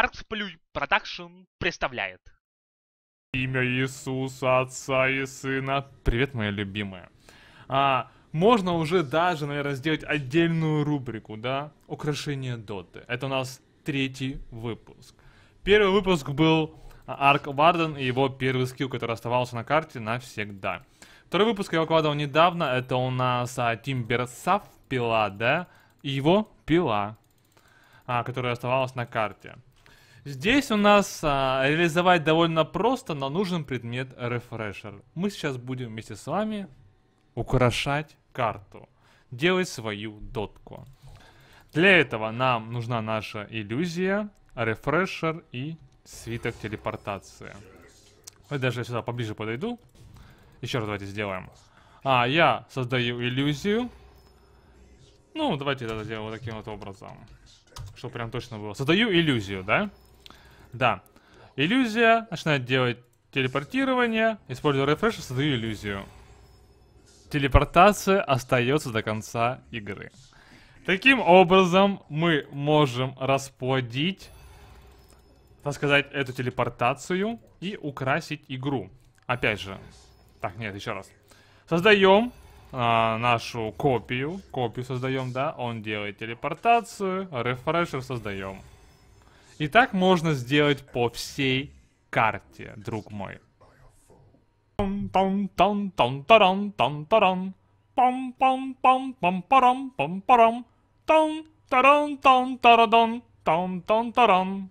Артсплюй Production представляет. Имя Иисуса, Отца и Сына. Привет, моя любимая. А, можно уже даже, наверное, сделать отдельную рубрику, да? Украшение Доты. Это у нас третий выпуск. Первый выпуск был Арк Варден и его первый скилл, который оставался на карте навсегда. Второй выпуск я выкладывал недавно, это у нас а, Тимберсав пила, да? И его пила, а, которая оставалась на карте. Здесь у нас а, реализовать довольно просто, но нужен предмет рефрешер. Мы сейчас будем вместе с вами украшать карту, делать свою дотку. Для этого нам нужна наша иллюзия, рефрешер и свиток телепортации. Я даже сюда поближе подойду. Еще раз давайте сделаем. А, я создаю иллюзию. Ну, давайте это сделаем вот таким вот образом. Чтобы прям точно было. Создаю иллюзию, да? Да. Да. Иллюзия начинает делать телепортирование. Используя рефреш, создаю иллюзию. Телепортация остается до конца игры. Таким образом, мы можем расплодить, так сказать, эту телепортацию и украсить игру. Опять же. Так, нет, еще раз. Создаем а, нашу копию. Копию создаем, да. Он делает телепортацию. Рефрешер создаем. И так можно сделать по всей карте, друг мой. Там-там-там-парам-пам-парам-пам-парам. Там-тарам-там-тарадан.